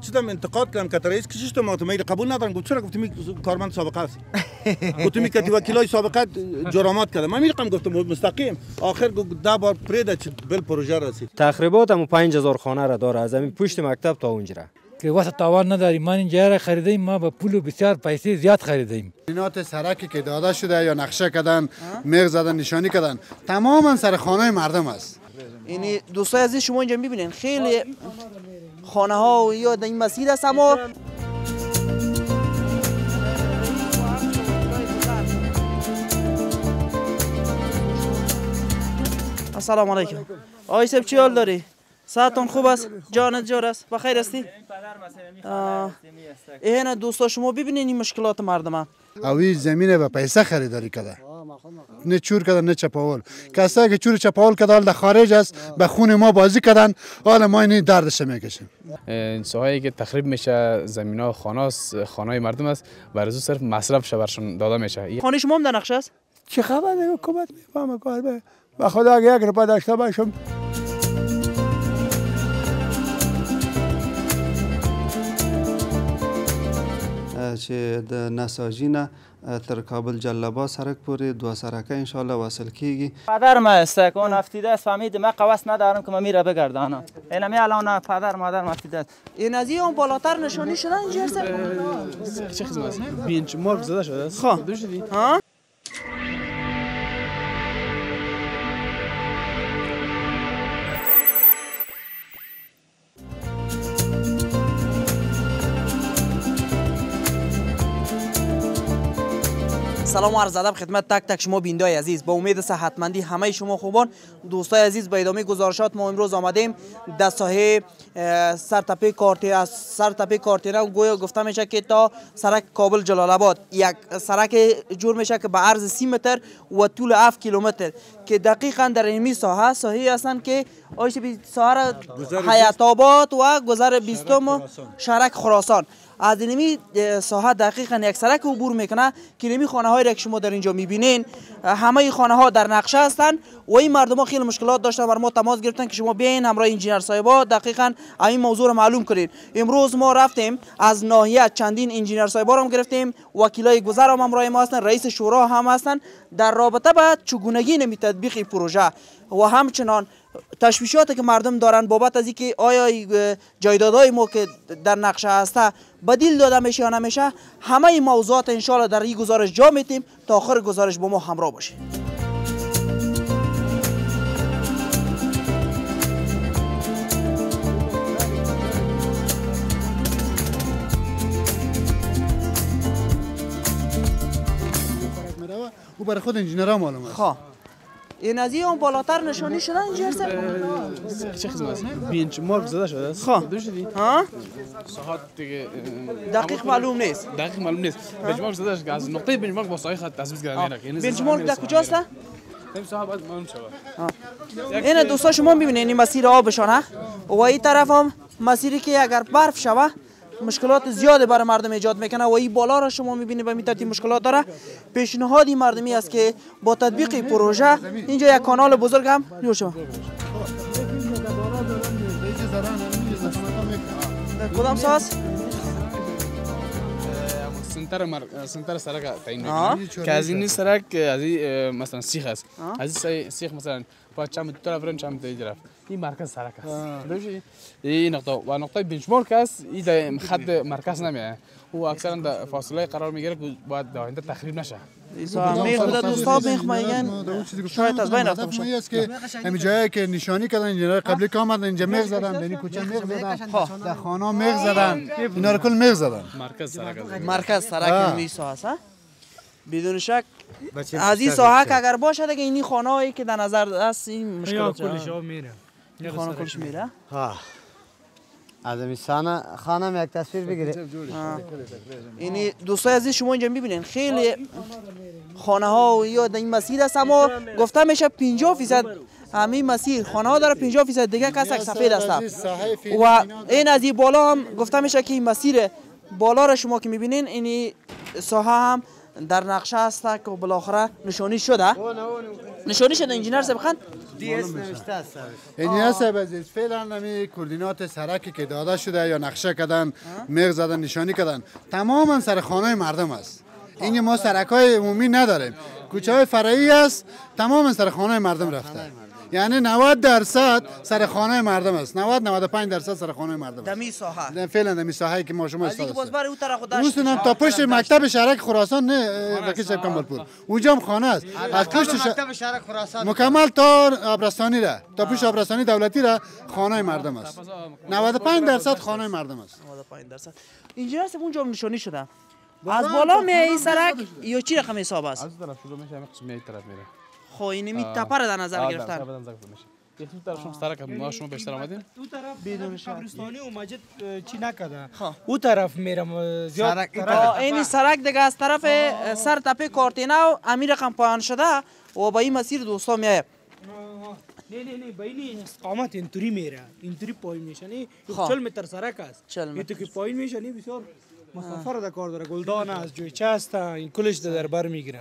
چیدم انتقاد کردم که رئیس کشیش تو میل قبول ندارم گفت چرا گفتم کارمند سابقه است گفتم می کتی وکیلای سابقه جرامات کردم من میگم گفتم مستقیم آخر گفت ده بار پریده چ بل پروژه رسید تخریبات هم 5000 خانه را داره از همین پشت مکتب تا اونجا که واسه تاوان نداریم من اینجا را خریدیم ما به پول و بسیار پیسه زیاد خریدیم اینات سرکی که داده شده یا نقشه کردن مرغ زدن نشانی کردن تماما سر خانه مردم است یعنی دوستای عزیز شما اینجا میبینین خیلی خانه ها و یا در این مسیر است اما السلام علیکم آقای سب چی حال داری؟ ساعتون خوب است؟ جانت جار است؟ بخیر استی؟ این دوستا شما ببینین این مشکلات مردم اوی زمین و پیسه خریداری کده نه چور کردن نه چپاول کسایی که چور چپاول کرد در خارج است به خون ما بازی کردن حال ما این دردش میکشیم سوهایی که تخریب میشه زمین ها خانه است خانه مردم است و صرف مصرف برشون داده میشه خانه شما هم در نقشه است چه خبر کمت میفهمه کار به خدا اگه یک روپا داشته باشم چې د نساجینا تر کابل جلبا سرک پورې دو سرکه ان شاء الله واصل کیږي پدر ما اون افتیده است فهمید ما قوس ندارم که ما میره بگردانم اینم الان پدر مادر ما افتیده است این از اون بالاتر نشانی شدن جرس چه خدمت بینچ مارک زده شده است خب ها سلام و عرض ادب خدمت تک تک شما بیندای عزیز با امید صحتمندی همه شما خوبان دوستای عزیز به ادامه گزارشات ما امروز آمدیم در ساحه سرتپه سرتپی سرتپه گویا گفته میشه که تا سرک کابل جلال آباد یک سرک جور میشه که به عرض 30 متر و طول 7 کیلومتر که دقیقا در این ساحه ساحه هستند که آیش ساحه حیات آباد و گذر 20 شرک خراسان از نمی ساحه دقیقا یک سرک عبور میکنه که نمی خانه هایی را که شما در اینجا میبینین همه خانه ها در نقشه هستند و این مردم ها خیلی مشکلات داشتن بر ما تماس گرفتن که شما بیاین همراه انجینر صاحبا دقیقا این موضوع رو معلوم کنین امروز ما رفتیم از ناحیه چندین اینجینر صاحبا رو گرفتیم وکیلای گذر هم همراه ما هستن رئیس شورا هم هستن در رابطه با چگونگی نمی تطبیق پروژه و همچنان تشویشاتی که مردم دارن بابت از اینکه آیا جایدادهای ما که در نقشه هسته بدیل داده میشه یا نمیشه همه این موضوعات در این گزارش جا میتیم تا آخر گزارش با ما همراه باشه او برای خود انجینرها معلومه. این از اون بالاتر نشانی شده اینجا هست چه قسم است چه مارک زده شده است خب ها ساعت دیگه دقیق معلوم نیست دقیق معلوم نیست بینچ مارک زده شده از نقطه بینچ مارک با سایه خط تثبیت کردن یعنی بینچ مارک در کجاست این دوستا شما ببینید این مسیر آبشان ها و این طرف هم مسیری که اگر برف شوه مشکلات زیاد برای مردم ایجاد میکنه و این بالا را شما میبینید به این مشکلات داره پیشنهادی مردمی است که با تطبیق پروژه اینجا یک کانال بزرگ هم جور شما کدام ساز؟ سنتر مر... سنتر سرک تعیین که از این سرک از مثلا سیخ است از سیخ مثلا با چم دو طرف رن چم این مرکز سرک است این نقطه و نقطه بنچمارک است این در خط مرکز نمیه او اکثرا در فاصله قرار میگیره که باید در تخریب نشه میخ بوده دوستا میخ میگن شاید از بین رفته باشه که همین جایی که نشانی کردن اینجا قبلی که آمدن اینجا میخ زدن بین یعنی کوچه میخ زدن در خانه میخ زدن اینا رو کل میخ زدن مرکز سرک مرکز سرک میسا هست بدون شک از این ساحه اگر باشه دیگه اینی خانه هایی که در نظر است این مشکلات میره خانه کلش میره ها از این سانه خانم یک تصویر بگیره اینی دوستای عزیز شما اینجا میبینین خیلی خانه ها و یا این مسیر است اما گفته میشه 50 فیصد همین مسیر خانه ها داره 50 فیصد دیگه کسک سفید است و این از این بالا هم گفته میشه که این مسیر بالا را شما که میبینین اینی ساحه هم در نقشه است که بالاخره نشانی شده نشانی شده انجینر صاحب خان دی اس نوشته است انجینر صاحب عزیز فعلا نمی کوردینات سرکی که داده شده یا نقشه کردن میخ زدن نشانی کردن تماما سر خانه مردم است این ما سرکای های عمومی نداریم کوچه های فرعی است تمام سر خانه مردم رفته یعنی 90 درصد سر خانه مردم است 90 95 درصد سر خانه مردم است دمی ساحه فعلا دمی ساحه که ما شما است دیگه باز برای اون طرف داشت اون تا پشت مکتب شرک خراسان نه بکی صاحب کمالپور اونجا هم خانه است از پشت مکتب شهرک خراسان مکمل تا ابرستانی را تا پشت ابرستانی دولتی را خانه مردم است 95 درصد خانه مردم است 95 درصد اینجا هست اونجا نشانی شده از بالا می سرک یا چی رقم حساب است از طرف شروع میشه همین قسم طرف میره خواهی می تپر در نظر گرفتن یکی طرف شما سرک ما شما بیشتر آمدین دو طرف بدون قبرستانی و مسجد چی نکده خب. او طرف میرم زیاد این سرک دیگه از طرف سر تپه کارتینا و امیر رقم پایان شده و با این مسیر دوستا میایه نه نه نه بینی استقامت اینطوری میره اینطوری پایین میشنی خب. چل متر سرک است چل متر که پایین میشنی بسیار مسافر در کار داره گلدان از جوی چاستا این کلش در بر میگیره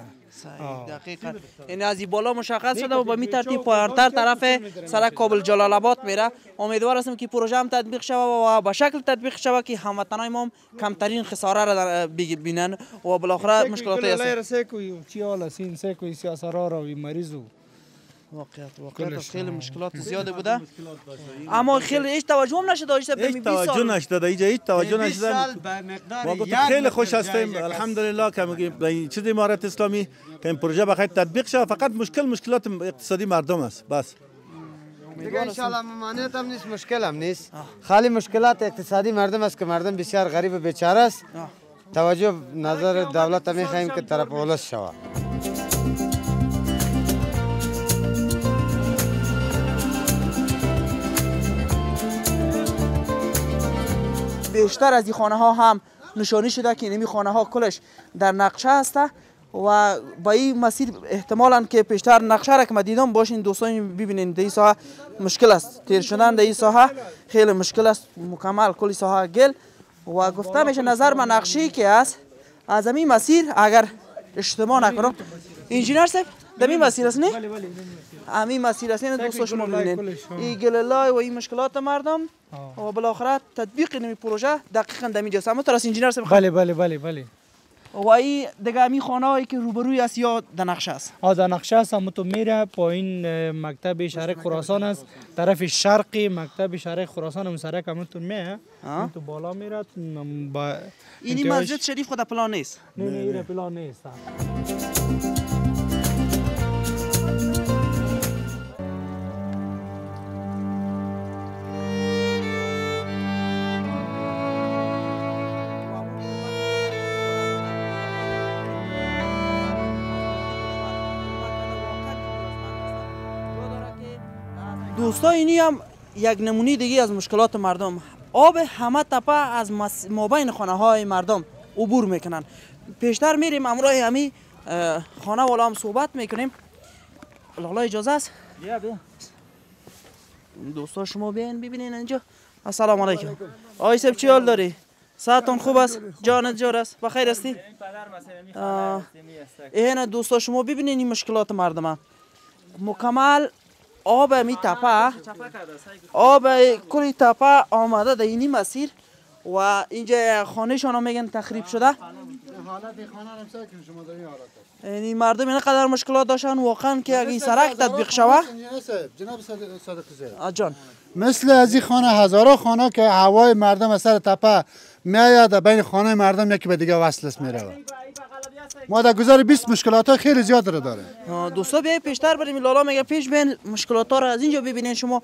دقیقا این یعنی از این بالا مشخص شده و به می ترتیب پایانتر طرف سرک کابل جلال آباد میره امیدوار هستم که پروژه هم تطبیق شوه و به شکل تطبیق شوه که هموطنای ما هم کمترین خساره را ببینن و بالاخره مشکلات مریضو. واقعیت واقعیت از خیلی مشکلات زیاده بوده اما خیلی هیچ توجه هم نشده داشته به 20 توجه نشده اینجا هیچ توجه نشده ما خیلی خوش هستیم الحمدلله که میگیم به این چیز امارت اسلامی که این پروژه بخیر تطبیق شه فقط مشکل مشکلات اقتصادی مردم است بس دیگه انشالله ممانعت هم نیست مشکل هم نیست خالی مشکلات اقتصادی مردم است که مردم بسیار غریب و بیچاره است توجه نظر دولت هم میخواییم که طرف ولس شود بیشتر از این خانه ها هم نشانی شده که نمی خانه ها کلش در نقشه هسته و با این مسیر احتمالا که پیشتر نقشه را که دیدم باشین دوستان ببینین در این ساحه مشکل است تیر شدن در این ساحه خیلی مشکل است مکمل کلی ساحه گل و گفته میشه نظر من نقشه که است از این مسیر اگر اجتماع نکنم انجینر صاحب د این مسیر است نه؟ بله بله همین مسیر است نه دوستا شما ببینین این لای و این مشکلات مردم و بالاخره تطبیق نیم پروژه دقیقا در اینجاست اما تراس انجینر صاحب بله بله بله بله و ای دیگه همین خانه هایی که روبروی است یا د نقشه است ها د نقشه است اما تو میره این مکتب شهر خراسان است طرف شرقی مکتب شهر خراسان هم سره هم تو میه تو بالا میره با اینی مسجد شریف خود پلان نیست نه نه پلان نیست روستا اینی هم یک نمونی دیگه از مشکلات مردم آب همه تپه از مابین خانه های مردم عبور میکنن پیشتر میریم امرای همی خانه والا هم صحبت میکنیم لالا اجازه است دوستا شما بیاین ببینین اینجا السلام علیکم آی سب چی حال داری ساعتون خوب است جانت جار است بخیر استی؟ این دوستا شما ببینین این مشکلات مردم مکمل آب می تپه آب کلی تپه آمده در اینی مسیر و اینجا خانه شانو میگن تخریب شده یعنی مردم اینقدر مشکلات داشتن واقعا که اگه این سرک تطبیق شوه جناب صادق مثل از این خانه هزارا خانه که هوای مردم از سر تپه میاد بین خانه مردم یکی به دیگه وصلس میره ما در گذر 20 مشکلات ها خیلی زیاد را داره دوستا بیای پیشتر بریم لالا میگه پیش بین مشکلات ها را از اینجا ببینین شما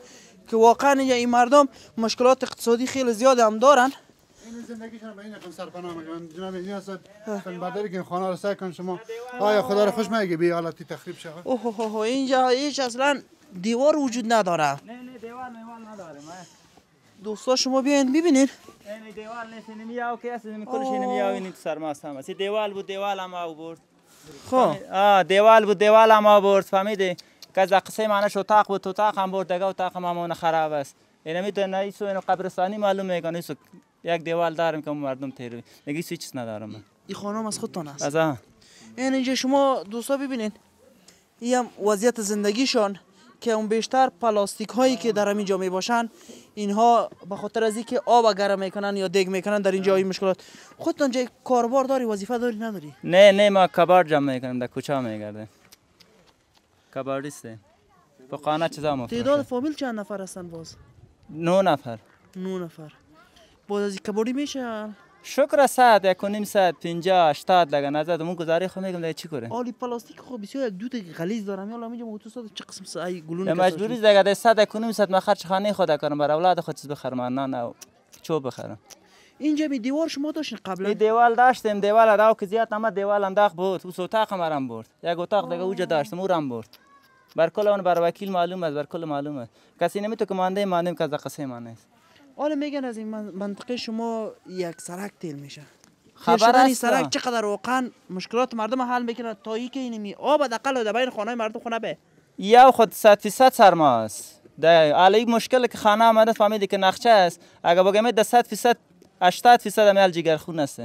که واقعا اینجا این مردم مشکلات اقتصادی خیلی زیاد هم دارن این زندگیشان به این رقم سرپناه میگن جناب این هست برداری که خانه رو سعی کن شما آیا خدا رو خوش میگه بی حالتی تخریب شده اوه اوه اوه اینجا هیچ اصلا دیوار وجود نداره نه نه دیوار نداره دوستا شما بیاین ببینید این یعنی دیوال نیست نمی یعنی آو که اصلا یعنی کل شی نمی آو این تو سرماست هم سی دیوال بود دیوال هم آو برد خب آ دیوال بود دیوال هم آو برد فهمیدی که از قصه معنیش اتاق بود تاق هم برد دیگه و تاق همون خراب است این می تو نیسو این قبرستانی معلوم میکنه نیسو یک دیوال دارم که مردم تیر دیگه چیز ندارم این خانم از خودتان است از این اینجا شما دوستا ببینین این وضعیت زندگیشان که اون بیشتر پلاستیک هایی که در همین جا می اینها به خاطر از اینکه آب گرم میکنن یا دگ میکنن در اینجا این مشکلات خود اونجا کاربار داری وظیفه داری نداری نه نه ما کبار جمع میکنیم در کوچه میگردیم کباریسته خانه تعداد فامیل چند نفر هستن باز نو نفر نو نفر باز از کباری میشه شکر صد یک و نیم صد پینجا اشتاد لگه نظر دمون گزاری خود میگم چی کنه آلی پلاستیک خوب بسیار یک دوت غلیظ دارم یا میگم تو صد چه قسم سعی گلون مجبوری دیگه ده صد یک و نیم صد من خرج خانه خود کنم برای اولاد خود چیز بخرم نه نه چوب بخرم اینجا می دیوار شما داشتین قبلا می دیوال داشتیم دیوال داو که زیاد نما دیوال هم بود او اتاق مرم برد یک اتاق دیگه اوجا داشتم او رم برد بر کل اون بر وکیل معلوم است بر کل معلوم است کسی نمی تو که مانده مانیم که قصه مانه است حالا میگن از این منطقه شما یک سرک تیل میشه خبر این سرک چقدر واقعا مشکلات مردم حل میکنه تا ای که اینمی آب دقل در بین خانه مردم خونه به یا خود فی صد سرما است علی مشکل که خانه آمده فهمیدی که نقشه است اگر بگم 100 فی 80 درصد جگر خون است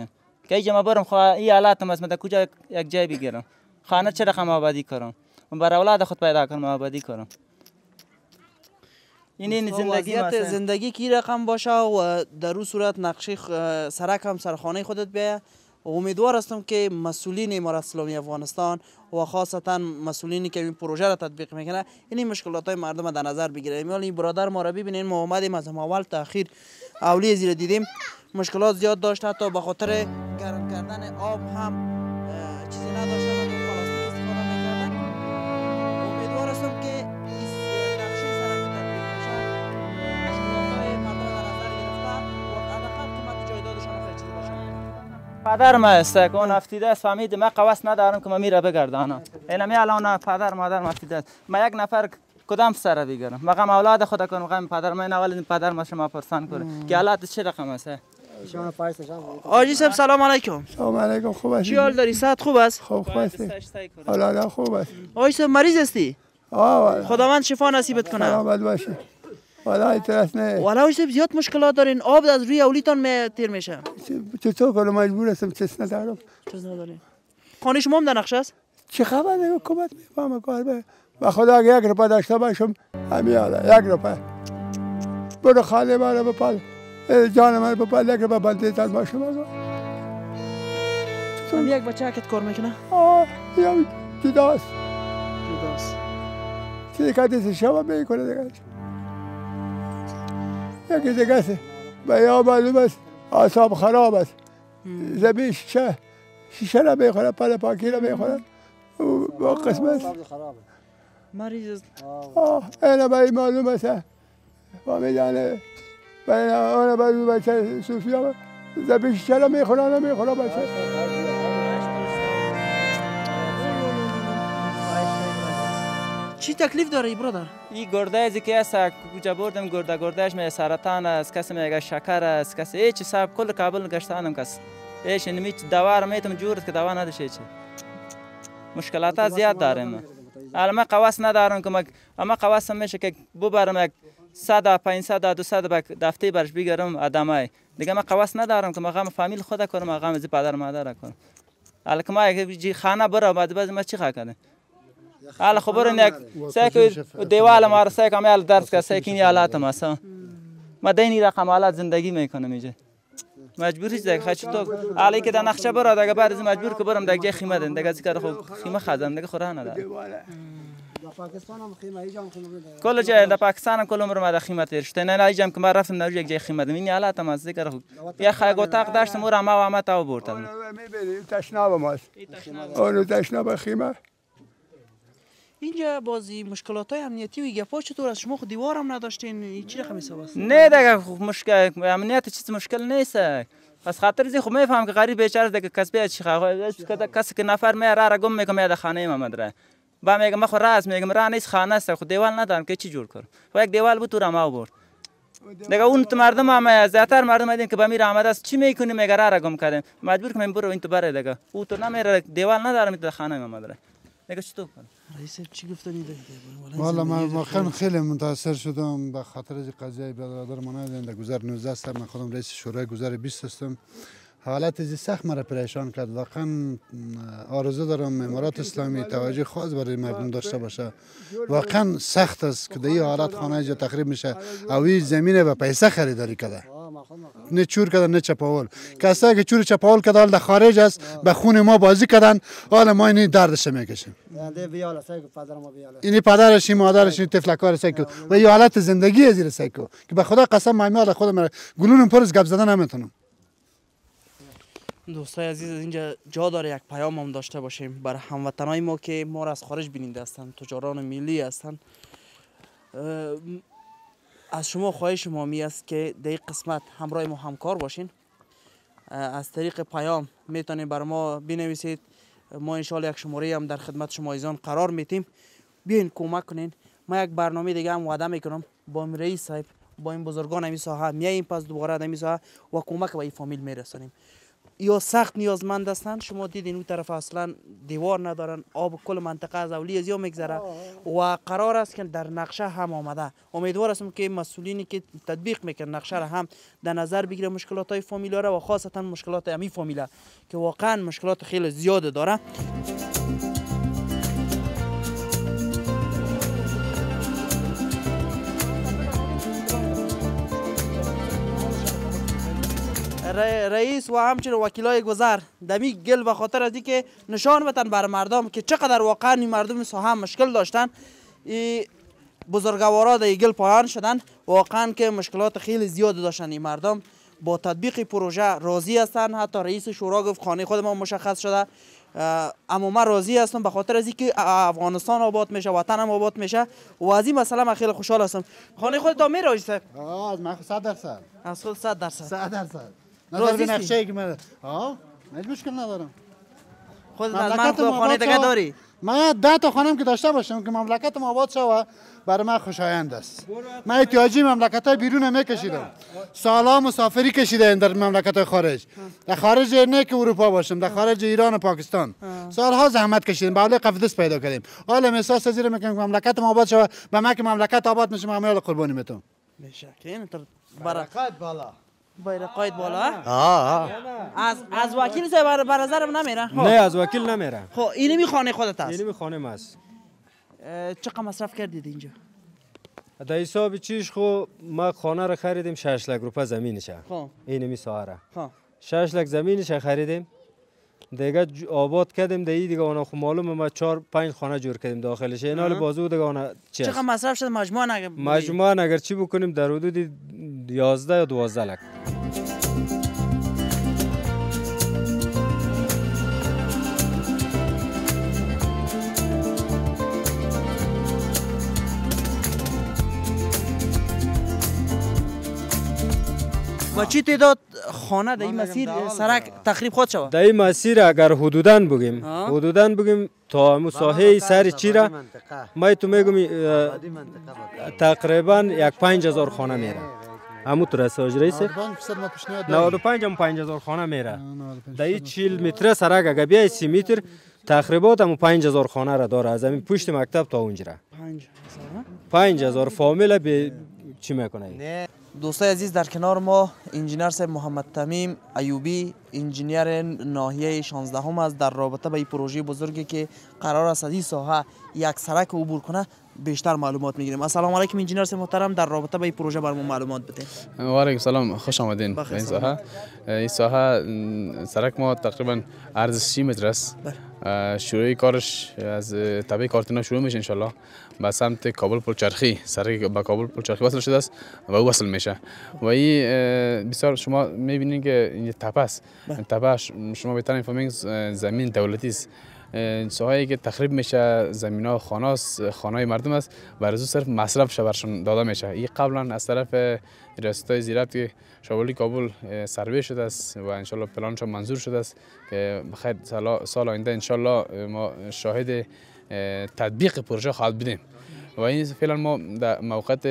که ما برم خواه خب این علات هم است کجا یک جای بگیرم خانه چرا رقم آبادی کنم و بر اولاد خود پیدا کنم آبادی کنم این این زندگی زندگی کی رقم باشه و در صورت نقشه سرک هم سرخانه خودت بیه امیدوار هستم که مسئولین امارت اسلامی افغانستان و خاصتا مسئولینی که این پروژه را تطبیق میکنه این مشکلات های مردم در نظر بگیره این برادر ما را ببینین ما از اول تا تاخیر اولی زیر دیدیم مشکلات زیاد داشت حتی به خاطر گرم کردن آب هم چیزی نداشت پدر ما است که اون افتیده است فهمید من قوس ندارم که من میره بگردانم می الان پدر مادر ما افتیده است من یک نفر کدام سره بگیرم مقام اولاد خود کنم مقام پدر من اول پدر ما شما پرسان کنه که حالت چه رقم است آجی صاحب سلام علیکم سلام علیکم خوب است چی حال داری صحت خوب است خوب خوب است حالا خوب است آجی صاحب مریض هستی آه خداوند شفا نصیبت کنه سلامت باشی والا ترس نه والله زیاد مشکلات دارین آب از روی اولیتان می تیر میشه چطور کنم مجبور هستم چیز ندارم چیز ندارین خانه شما هم در نقشه است چه خبر دیگه کمت میفهمه کار به و خدا اگه یک روپا داشته باشم همین حالا یک روپا برو خاله مرا بپل جان من بپل یک روپه بنده تن باشم هم یک بچه اکت کار میکنه آه یا جداست جداست چیزی که شما میکنه دیگه یکی دیگه است و یا معلوم است آساب خراب است زمین شیشه شیشه را میخوره پل پاکی را میخوره با قسمت مریض است آه اینا برای معلوم است میدانه برای آن برای بچه صوفی زمین شیشه را میخوره نمیخوره بچه چی تکلیف داره ای برادر این گرده ازی که است کجا بردم گرده گردهش می سرطان است کسی میگه شکر است کسی هیچ صاحب کل کابل گشتانم کس هیچ نمی دوا را میتم جورت که دوا نداشه چی مشکلات زیاد داریم الما قواس ندارم که اما قواس میشه که ببرم یک 100 500 200 بک دفته برش بگیرم ادمای دیگه من قواس ندارم که مقام فامیل خود کنم مقام از پدر مادر کنم الکما یک خانه برم بعد بعد ما چی خا کنه حالا خبر نیک سایک دیوال مار سایک عمل درس کا سایکینی حالات مسا ما دینی رقم حالات زندگی میکنم اینجا مجبور هیچ دیگه خاطر تو علی که در نقشه برا دیگه بعد از مجبور که برم دیگه خیمه دن دیگه ذکر خب خیمه خزم دیگه خوره نداره پاکستان هم خیمه ایجام خیمه کل جای در پاکستان هم کل عمر ما در خیمه تیرشته نه ایجام که ما رفتم نروژ یک جای خیمه دم این حالت هم از ذکر خب یا خیگو تاق داشتم او را ما و ما تاو بردم تشناب ماست اونو تشناب خیمه اینجا بازی مشکلات های امنیتی و گپا چطور از شما خود دیوار هم نداشتین چی رقم حساب است نه دیگه خب مشکل امنیت چیز مشکل نیست پس خاطر زی خب میفهم که غریب بیچاره دیگه کس بیا چی خواهد کسی که نفر می را را گم میکنه یاد خانه ما مدره با میگم من خود راست میگم را نیست خانه است خود خب دیوال ندارم که چی جور کنم و خب یک دیوال بود تو را ما برد دیگه اون مردم هم زیاتر مردم دیدن که به می آمده است چی میکنی میگه را را گم کردیم مجبور کنیم برو این تو بره دیگه او تو نمیره دیوال ندارم تو خانه ما مدره دیگه چطور کنم رئیس چی بله، بله، بله. والا من واقعا خیلی متاثر شدم به خاطر از قضیه برادر من در گذر 19 هستم من خودم رئیس شورای گذر 20 هستم حالت از سخت مرا پریشان کرد واقعا آرزو دارم امارات اسلامی توجه خاص برای مردم داشته باشه واقعا سخت است که در این حالت خانه جا تخریب میشه اوی زمینه به پیسه خریداری کرده نه چور کردن نه چپاول کسایی که چور چپاول کرد در خارج است به خون ما بازی کردن حال ما این دردش میکشیم این پدرش این مادرش این طفلکار سایکل و یه حالت زندگی زیر سیکو که به خدا قسم مایمی حال خودم را گلونم پر از گپ زدن نمیتونم دوستای عزیز اینجا جا داره یک پیام هم داشته باشیم بر هموطنای ما که ما را از خارج بیننده هستند تجاران ملی هستن. از شما خواهش می است که در قسمت همراه ما همکار باشین از طریق پیام میتونید بر ما بنویسید ما انشالله یک شماره هم در خدمت شما ایزان قرار میتیم بیاین کمک کنین ما یک برنامه دیگه هم وعده میکنم با رئیس صاحب با این بزرگان همی ساحه میاییم پس دوباره در ساحه و کمک به این فامیل میرسانیم یا سخت نیازمند هستند شما دیدین اون طرف اصلا دیوار ندارن آب کل منطقه از اولی از یا میگذره و قرار است که در نقشه هم آمده امیدوار هستم که مسئولینی که تطبیق میکن نقشه را هم در نظر بگیره مشکلات های فامیلا را و خاصتا مشکلات امی فامیلا که واقعا مشکلات خیلی زیاد داره رئیس و همچنین وکیلای گذر دمی گل و خاطر از اینکه نشان بتن بر مردم که چقدر واقعا این مردم هم مشکل داشتن ای بزرگوارا در گل پایان شدن واقعا که مشکلات خیلی زیاد داشتن این مردم با تطبیق پروژه راضی هستن حتی رئیس شورا گفت خانه خود ما مشخص شده اما ما راضی هستم به خاطر از اینکه افغانستان آباد میشه وطن هم آباد میشه و از این مسئله خیلی خوشحال هستم خانه خود تا میراجسه از من 100 درصد از خود 100 درصد 100 درصد نظر به نقشه ای که من ها مشکل ندارم خود مملکت ما خانه دیگه داری من ده تا خانم که داشته باشم که مملکت ما آباد شوه برای من خوشایند است من احتیاجی مملکت های بیرون همه کشیدم سالا مسافری کشیده در مملکت خارج در خارج نه که اروپا باشم در خارج ایران و پاکستان سالها زحمت کشیدیم به حال قفدس پیدا کردیم حالا احساس زیر میکنم که مملکت ما آباد شوه و من که مملکت آباد میشه من قربانی برکت بالا بیرقایت بالا آه. از از وکیل زای بر نظرم نمیره نه از وکیل نمیره خب می خانه خودت است می خانه ما چقدر مصرف کردید اینجا در حساب چیش خو ما خانه را خریدیم 6 لک روپه زمینش خب اینه می ساهره خب 6 لک زمینش خریدیم دیگه آباد کردیم دیگه دیگه اونا خو خب معلومه ما 4 5 خانه جور کردیم داخلش اینا حال بازو دیگه اونا چه چقدر مصرف شد مجموعه اگر مجموعه اگر چی بکنیم در حدود 11 یا 12 لک و چی تعداد خانه در این مسیر سرک تخریب خود شود در این مسیر اگر حدوداً بگیم حدوداً بگیم تا مساحه سر چی را ما تو میگم تقریبا یک پنج هزار خانه میره همو تو رسه اجرایی 95 هم 5000 خانه میره در این 40 متر سرک اگر بیای 30 متر تخریبات هم 5000 خانه را داره از همین پشت مکتب تا اونجا 5000 5000 فامیل به چی میکنه دوستای عزیز در کنار ما انجینر سید محمد تمیم ایوبی انجینر ناحیه 16 هم است در رابطه به این پروژه بزرگی که قرار است از این ساحه یک سرک عبور کنه بیشتر معلومات میگیریم السلام علیکم انجینر سید محترم در رابطه به این پروژه برام معلومات بده و علیکم سلام خوش آمدین این ساحه این سرک ما تقریبا عرض 30 متر است بله. شروع کارش از تبع کارتنا شروع میشه ان به سمت کابل چرخی، سرک به کابل چرخی وصل شده است و او وصل میشه و این بسیار شما میبینید که این تپه است بله. تپه شما بهتر میفهمید زمین دولتی است سوهایی که تخریب میشه زمین ها خانه خانه مردم است و از صرف مصرف شبرشون داده میشه این قبلا از طرف ریاست های زیربط که شوالی کابل سروی شده است و انشالله پلانش منظور شده است که بخیر سال آینده انشالله ما شاهد تطبیق پروژه خواهد بدیم و این فعلا ما در موقعیت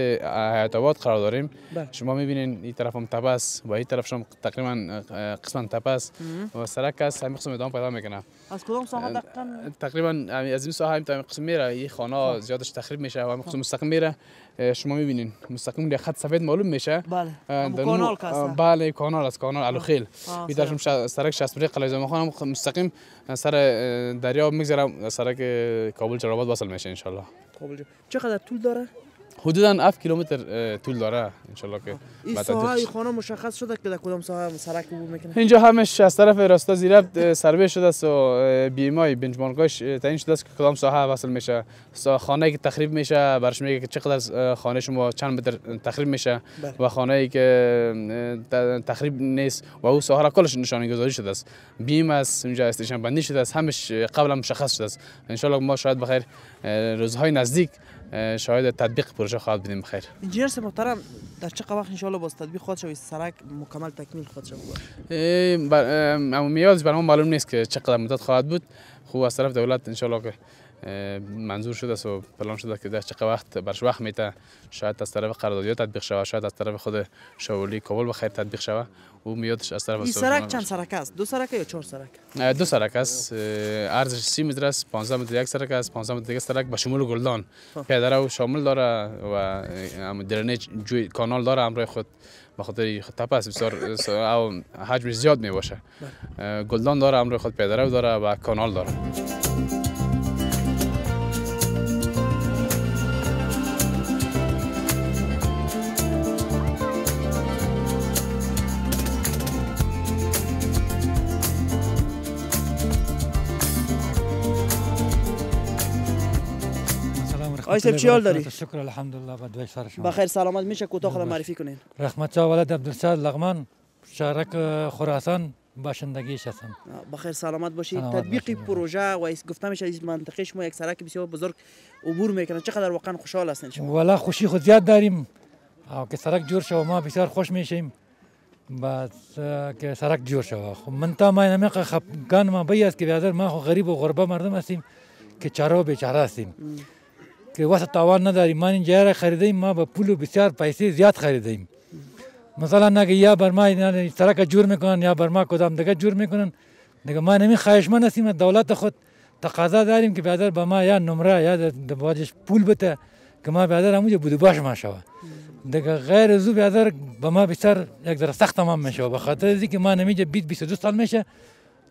حیات قرار داریم بله. شما میبینین این طرف هم تپه و این طرف شما تقریبا قسمت تپس و سرک است همین قسم پیدا میکنه از کدام ساحه دقیقاً تقریبا از این ساحه تا قسم میره این خانه زیادش تخریب میشه و همین قسم مستقیم میره شما میبینین مستقیم در خط سفید معلوم میشه بله کانال بله کانال از کانال الخیل به طرف سرک 60 برای قلعه زمان مستقیم سر دریا میگذره سرک کابل چرابات وصل میشه ان قابل چقدر طول داره حدودا 7 کیلومتر طول داره ان که این ساحه خانه مشخص شده که در کدام ساحه سرک عبور میکنه اینجا همش از طرف راستا زیرب سروی شده است و بیمای بنچمارکاش تعیین شده است که کدام ساحه وصل میشه خانه که تخریب میشه برش میگه که چقدر از خانه شما چند متر تخریب میشه بله. و خانه ای که تخریب نیست و او ساحه را کلش نشانه گذاری شده است بیم از اینجا استیشن بندی شده است همش قبلا مشخص شده است ان ما شاید بخیر روزهای نزدیک شاید تطبیق پروژه خواهد بدیم بخیر انجینر محترم در چه وقت انشالله باز تطبیق خواهد شد سرک مکمل تکمیل خواهد شد اما میاد برای معلوم نیست که چقدر مدت خواهد بود خوب از طرف دولت انشالله که منظور شده و پلان شده که در چقدر وقت برش وقت میته شاید از طرف قراردادیا تطبیق شود شاید از طرف خود شاولی کابل بخیر تطبیق شوه او میادش از طرف سرک چند سرک است دو سرک یا چهار سرک دو سرک است ارزش 30 متر است 15 متر یک سرک است 15 متر دیگه سرک به شمول گلدان خب. پدر او شامل داره و درنج جوی کانال داره امر خود به خاطر تپه است بسیار او حجم زیاد می باشه بله. گلدان داره امر خود او داره و کانال داره آیسف چیال داری شکر الحمدلله و شما بخیر سلامت میشه کوتاه خود معرفی کنین رحمت شاه ولد عبدالسعد لغمان شهرک خراسان باشندگی هستم بخیر سلامت باشید تطبیق پروژه و ایس گفته میشه این منطقه شما یک سرک بسیار بزرگ عبور میکنه چقدر واقعا خوشحال هستین شما والا خوشی خود زیاد داریم او که سرک جور شو ما بسیار خوش میشیم بس که سرک جور شو خب، من تا ما خپ خب، گان ما بیاست که بیادر ما خو غریب و غربه مردم هستیم که چرا و بیچاره هستیم که واسه تاوان نداری من اینجا را خریدیم ما به پول و بسیار پیسه زیاد خریدیم مثلا نگه یا بر ما سرک جور میکنن یا بر ما کدام دیگه جور میکنن دیگه ما نمی خواهشمند هستیم دولت خود تقاضا داریم که بیادر به ما یا نمره یا باجش پول بده که ما بیادر همونجا بودو باش ما شوه دیگه غیر از او بیادر به ما بسیار یک در سخت تمام میشه به خاطر از که ما نمیجا 20 22 سال میشه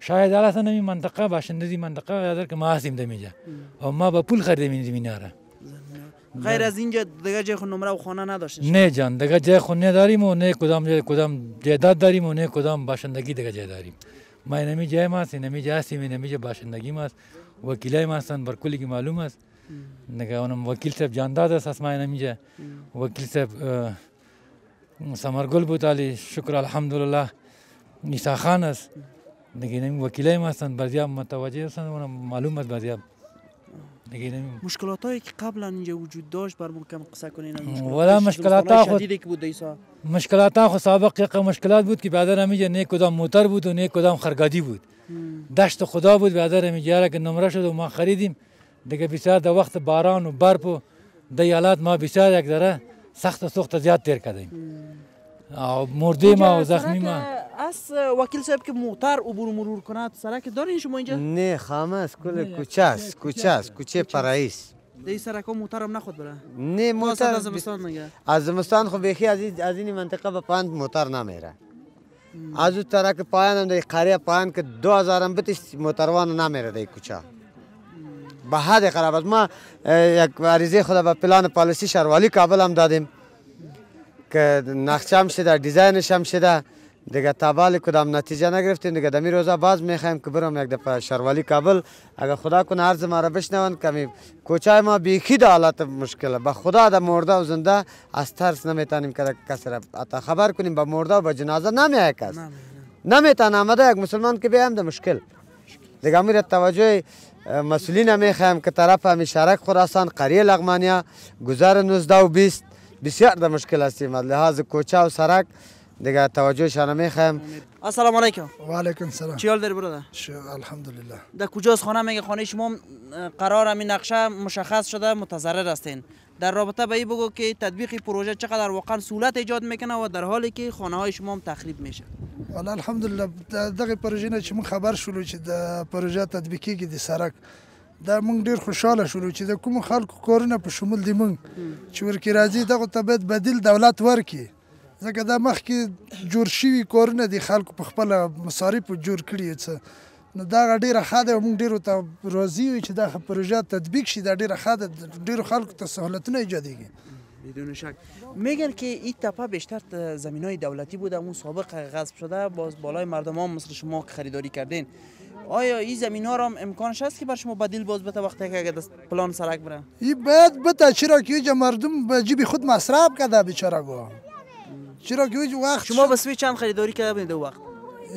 شاید الاتا نمی منطقه باشندزی منطقه بیادر که ما هستیم دمیجا و ما به پول خریدیم این زمینه غیر از اینجا دیگه جای خود نمره و خانه نداشتین نه جان دیگه جای خود نداریم و نه کدام جای کدام جایداد داریم و نه کدام باشندگی دیگه جای داریم ما نمی جای ما هستیم نمی جای هستیم نمی جای باشندگی ما است وکیلای ما هستند بر کلی که معلوم است نگه اونم وکیل صاحب جانداد است از ما نمی جای وکیل صاحب سمرگل بود علی شکر الحمدلله نیسا خان است نگه نمی وکیلای ما هستند بعضی متوجه هستند اونم معلوم است بعضی مشکلات هایی که قبلا اینجا وجود داشت بر کم قصه کنین ولا مشکلات ها خود بود ایسا مشکلات ها خود سابق یک مشکلات بود که بعدا همینجا نه کدام موتر بود و نه کدام خرگادی بود دشت خدا بود بعدا همینجا که نمره شد و ما خریدیم دیگه بسیار د وخت باران و برف و د یالات ما بسیار یک ذره سخت و سخت زیاد تیر کردیم مرده ما و زخمی ما از وکیل صاحب که موتر عبور مرور کند سرک دارین شما اینجا نه خامه است کل کوچه است کوچه است کوچه پرایس این سرک موتر هم نخود بره نه موتر از زمستان نگه از زمستان خب از این منطقه به پاند موتر نمیره از اون که پایان هم دی قریه پایان که هزار هم بتش موتروان نمیره دی کوچه به حد خراب ما یک عریضه خدا به پلان پالیسی شروالی کابل هم دادیم که نقشه هم شده دیزاینش هم شده دیگه تابال کدام نتیجه نگرفتیم دیگه دمی روزا باز میخوایم که برم یک دفعه شروالی کابل اگر خدا کنه عرض ما را بشنوند کمی کوچای ما بیخی در حالت مشکله با خدا در مرده و زنده از ترس نمیتانیم که کسی را خبر کنیم با مرده و با جنازه نمیای کس نمیتان آمده یک مسلمان که بیایم د مشکل دیگه میره توجه مسئولین میخوایم که طرف همی شرک خراسان قریه لغمانیه گزار 19 و 20 بسیار در مشکل هستیم از لحاظ کوچه و سرک دیگه توجه شانه میخوایم السلام علیکم و علیکم سلام چی حال داری برادر الحمدلله در کجاست خانه میگه خانه شما قرار این نقشه مشخص شده متضرر هستین در رابطه به این بگو که تطبیق پروژه چقدر واقعا سهولت ایجاد میکنه و در حالی که خانه های شما تخریب میشه والا الحمدلله دغه پروژه نه چې خبر شولو چې د پروژه کې د سرک دا مونږ ډیر خوشاله شولو چې د کوم خلکو کورونه په شمول دي مونږ چې ورکی راځي دغه ته باید بدیل دولت ورکي ځکه دا مخکې جوړ شوي کورونه دي خلکو په خپل مصارف جوړ کړي څه نو دا ډیره خاده مونږ ډیرو ته راضي یو چې دا پروژه تطبیق شي دا ډیره خاده ډیرو خلکو ته سهولتونه ایجادېږي بدون شک میگن که این تپه بیشتر زمین های دولتی بوده اون سابق غصب شده باز بالای مردم ها مثل شما که خریداری کردین آیا این زمین ها را امکانش هست که بر شما بدیل باز بته وقتی که اگر پلان سرک بره این باید بته چرا که اینجا مردم به جیب خود مصرف کده بیچاره چرا که اینجا وقت شما به سوی چند خریداری کرده بودید وقت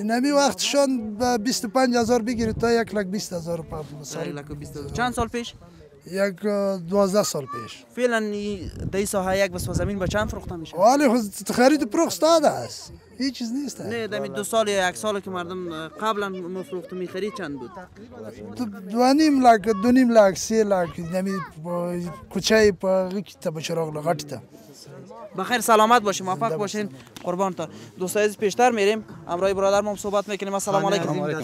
نمی شان به 25 هزار بگیرید تا یک لک 20 هزار چند سال پیش یک دوازده سال پیش فعلا دی ساحه یک بسوا زمین به چند فروخته میشه ولی خب، خرید پروخ استاده است هیچ چیز نیست نه دمی دو سال یا یک سال که مردم قبلا مفروخت میخرید چند بود دو نیم لک دو نیم لک سه لک دمی کوچه پا غی تا بچراغ لغټ ته بخیر سلامت باشیم موفق باشین قربانتان دوستای عزیز پیشتر میریم امرای برادر ما صحبت میکنیم السلام علیکم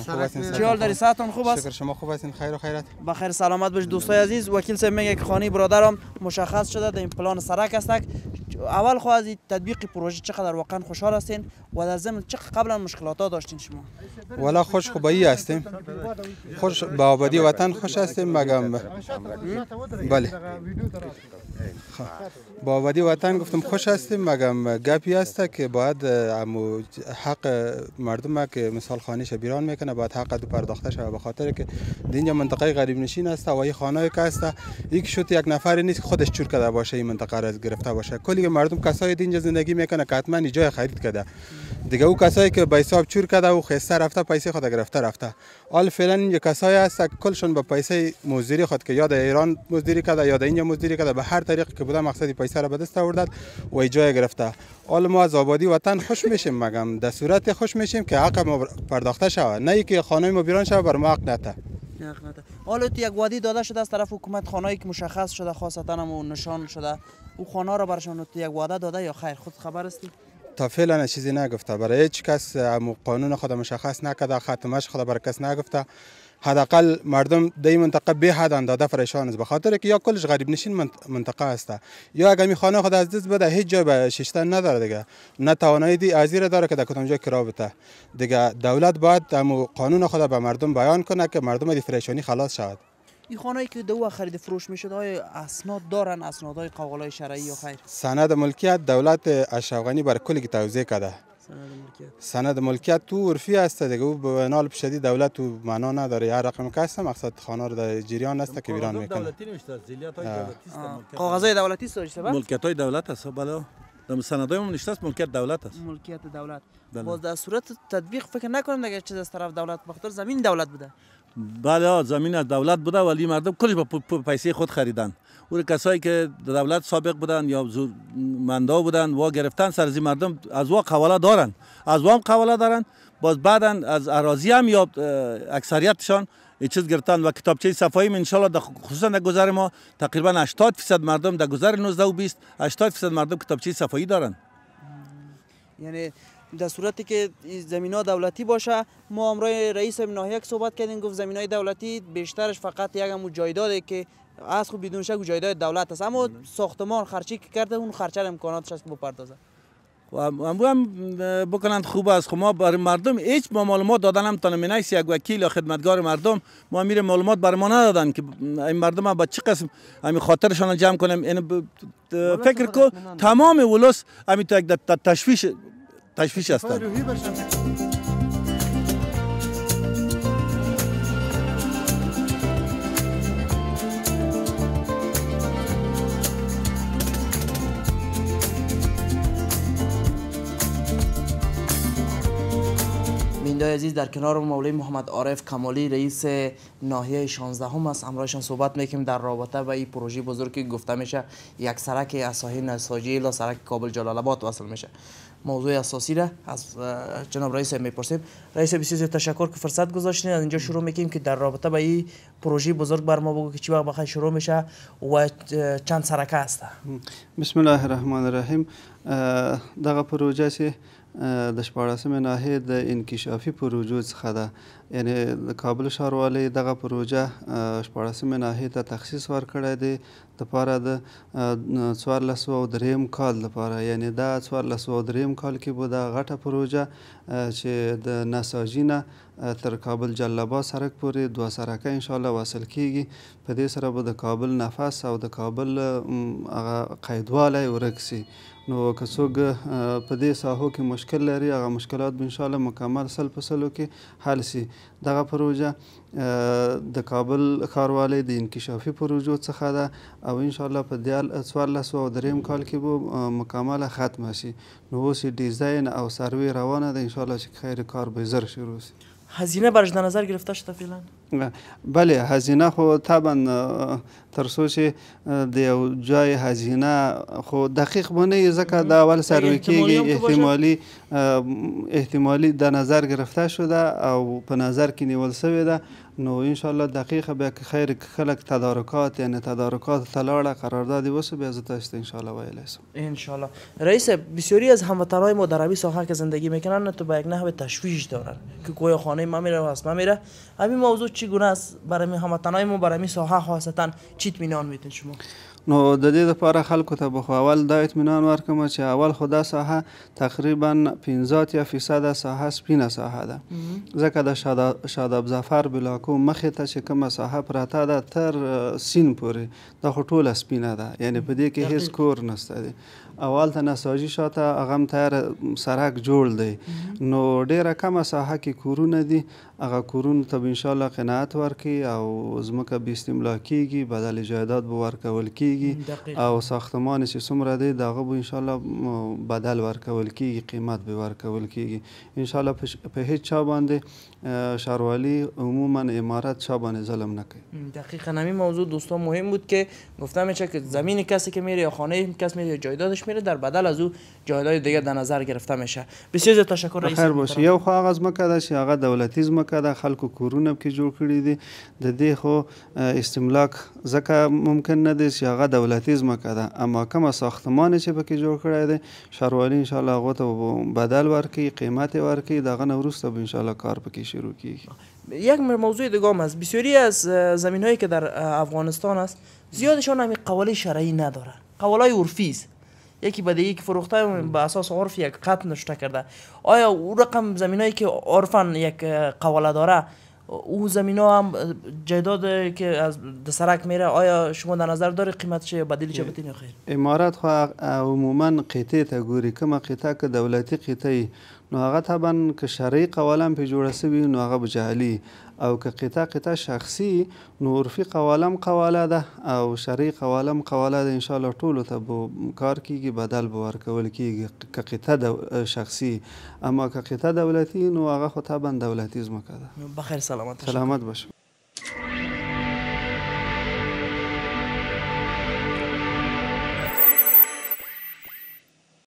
چی داری ساعتون خوب است شکر شما خوب هستین خیر و خیرت بخیر سلامت باش دوستای عزیز وکیل صاحب میگه که خانه برادرم مشخص شده در این پلان سرک هستک اول خو از تطبیق پروژه چقدر واقعا خوشحال هستین و در زمین چه قبلا مشکلات ها داشتین شما والا خوش خوبایی هستیم خوش به آبادی وطن خوش هستیم مگم بله با آبادی وطن گفتم خوش هستیم مگم گپی هست که باید حق مردم که مثال خانه شبیران میکنه باید حق دو پرداخته شود به خاطر که دینجا منطقه غریب نشین است و این خانه که هست یک شد یک نفر نیست خودش چور کرده باشه این منطقه را گرفته باشه کلی مردم کسای دینجا زندگی میکنه که حتما جای خرید کرده دیگه او کسایی که به حساب چور کرده او خسته رفته پیسې خود گرفته رفته حال فعلا اینجا کسایی هست که کلشون به پیسې مزدوری خود که یاد ایران مزدوری کرده یاد اینجا مزدوری کرده به هر طریق که بوده مقصد پیسه را به دست آورده و جای گرفته حال ما از آبادی وطن خوش میشیم مگم در صورت خوش میشیم که حق ما پرداخته شود نه اینکه خانه ما بیران شود بر ما حق نته حالا تو یک وادی داده شده از طرف حکومت خانه‌ای که مشخص شده خاصتا هم نشان شده او خانه را برشان تو یک وعده داده یا خیر خود خبر هستی تا فعلا چیزی نگفته برای هیچ کس قانون خود مشخص نکرده ختمش خود بر کس نگفته حداقل مردم دی منطقه به حد انداده فرشان است به خاطر که یا کلش غریب نشین منطقه است یا اگر می خانه خود از دست بده هیچ جای به ششته نداره دیگه نه توانایی دی ازیره داره که در کدام جای کرا دیگه دولت باید قانون خود به مردم بیان کنه که مردم دی پریشانی خلاص شود این خانه که دو خرید فروش میشد آیا اسناد دارن اسناد های قوالای شرعی یا خیر سند ملکیت دولت اشغانی بر کلی که توضیح کده سند ملکیت تو عرفی است دیگه او به نال پشدی دولت تو معنا نداره هر رقم کس مقصد خانه رو در جریان است که ویران میکنه دولتی نیست، زیلیات های دولتی است ملکیت های دولت است خب، بله در سندای هم نشته است ملکیت دولت است ملکیت دولت بله. باز در صورت تطبیق فکر نکنم دیگه چه از طرف دولت بخاطر زمین دولت بوده بله زمین از دولت بوده ولی مردم کلش با پیسه خود خریدن اون کسایی که دولت سابق بودن یا مندا بودن وا گرفتن سر از مردم از وا قواله دارن از وا قواله دارن باز بعدا از اراضی هم یا اکثریتشان چیز گرفتن و کتابچه صفایی ان شاء خصوصا در گذر ما تقریبا 80 درصد مردم در گذر 19 و 20 80 درصد مردم کتابچه صفایی دارن یعنی در صورتی که زمین ها دولتی باشه ما امرای رئیس ناحیه صحبت کردیم گفت زمین های دولتی بیشترش فقط جای جایداده که از خود بدون شک جایداد دولت است اما ساختمان خرچی که کرده اون خرچه امکاناتش است که بپردازه امبو هم بکنند خوب است خب ما بر مردم هیچ ما معلومات دادن هم تانه مینکس یک وکیل یا خدمتگار مردم ما میره معلومات بر ما ندادن که این مردم هم با چه قسم همین خاطرشان جمع کنیم یعنی این فکر کو تمام ولوس همین تو یک تشویش تشویش هستند میندای عزیز در کنار مولوی محمد عارف کمالی رئیس ناحیه 16 هم است همراهشان صحبت میکنیم در رابطه با این پروژه بزرگی گفته میشه یک سرک اساهی نساجی لا سرک کابل جلال آباد وصل میشه موضوع اساسی را از جناب رئیس میپرسیم رئیس بسیار تشکر که فرصت گذاشتین از اینجا شروع میکنیم که در رابطه با این پروژه بزرگ بر ما بگو که چی وقت بخوای شروع میشه و چند سرکه است بسم الله الرحمن الرحیم دغه پروژه سی د شپاړسمې ناحیې د انکشافي پروژو څخه ده یعنی د کابل ښاروالۍ دغه پروژه شپاړسمې ناحیې ته تخصیص ورکړی دی دپاره د څوارلس سوه درېیم کال دپاره یعنی دا څوارلس سوه درېیم کال کې به دا غټه پروژه چې د نساجي نه تر کابل جلبا سرک پورې دوه سرکه ان شاء الله وصل کیږي په دې سره به د کابل نفس او د کابل هغه قیدوالی ورک سي نو که څوک په دې ساحو کې مشکل لري هغه مشکلات به انشاءالله مکمل سل په سلو کې حل سي دغه پروژه د کابل ښاروالۍ د انکشافي پروژو څخه ده او انشاءالله په دیال څوارلسو او دریم کال کې به مکمله ختمه شي نو اوس یې ډیزاین او سروې روانه ده انشاءالله چې خیر کار به زر شروع شي هزینه برش در نظر گرفته شده فعلا بله هزینه خو طبعا تر څو چې د یو ځای هزینه خو دقیق بونه ځکه د اول سروي کېږي احتمالي احتمالي د نظر گرفته شده او په نظر کې نیول شوی ده نو دقیقه دقیق به خیر خلق تدارکات یعنی تدارکات تلاړه قراردادی وسه به ازت است لیس ویل است الله رئیس بسیاری از هموطنای ما در عربی ساحه که زندگی میکنن تو به یک نحو تشویش دارن که گویا خانه ما میره واسه ما میره همین موضوع چی گونه است برای هموطنای ما برای ساحه خاصتا چیت مینان میتین شما نو د دې لپاره خلکو ته به خو اول دا اطمینان ورکوم چې اول خو دا ساحه تقریبا 15 یا فیصد ساحه سپینه ساحه ده ځکه د شاداب ظفر بلاکو مخې ته چې کومه ساحه پراته ده تر سین پورې دا خو ټوله سپینه ده یعنی په دې کې هیڅ کور نشته دی اول ته نساجي شاته هغه هم تیار سرک جوړ دی نو ډیره کمه ساحه کې کورونه دي هغه کورونو ته به انشاءالله قناعت ورکړي او ځمکه به استملاع کیږي بدل جایداد به ورکول کیږي او ساختمان چې څومره دی دغه به انشاءالله بدل ورکول کیږي قیمت به ورکول کیږي انشاءالله په هیڅ چا باندې شهروالی عموما امارت شاه باندې ظلم نکنه دقیقا همین موضوع دوستان مهم بود که گفتم میشه که زمین کسی که میره یا خانه کسی میره یا جایدادش میره در بدل از او جایداد دیگه در نظر گرفته میشه بسیار زیاد تشکر رئیس خیر باشه یو خو هغه ځمکه ده چې هغه دولتي ځمکه ده خلکو کورونه کې جوړ کړي دي د دې خو استملاک ځکه ممکن نه دی چې هغه دولتي ځمکه ده اما کومه ساختمان چې پکې جوړ کړی دی شهروالي ان شاء الله هغه ته بدل ورکړي قیمت ورکړي دغه نه وروسته به ان شاء الله کار پکې شروع کی یک موضوع دیگه است بسیاری از زمین هایی که در افغانستان است زیادشان هم قواله شرعی نداره قواله عرفی است یکی به یک فروخته به اساس عرف یک قط نشته کرده آیا او رقم زمینایی که عرفن یک قواله داره او زمین ها هم جداد که از دسرک میره آیا شما در نظر داری قیمت چه بدیل چه بتین خیر امارات خواه عموما قطعه تا ګوري کومه قطعه که دولتی نو هغه طبعا که شرعي قوالم په جوړه سوي نو هغه بجهلي او که قطع قطع شخصي نو عرفي قوالم قواله ده او شرعي قوالم قواله ده ان شاء الله ټول ته کار کیږي بدل به ورکول کیږي که قطع شخصي اما که قطع دولتي نو هغه خو طبعا دولتي ځمکه ده بخیر سلامت سلامت بشه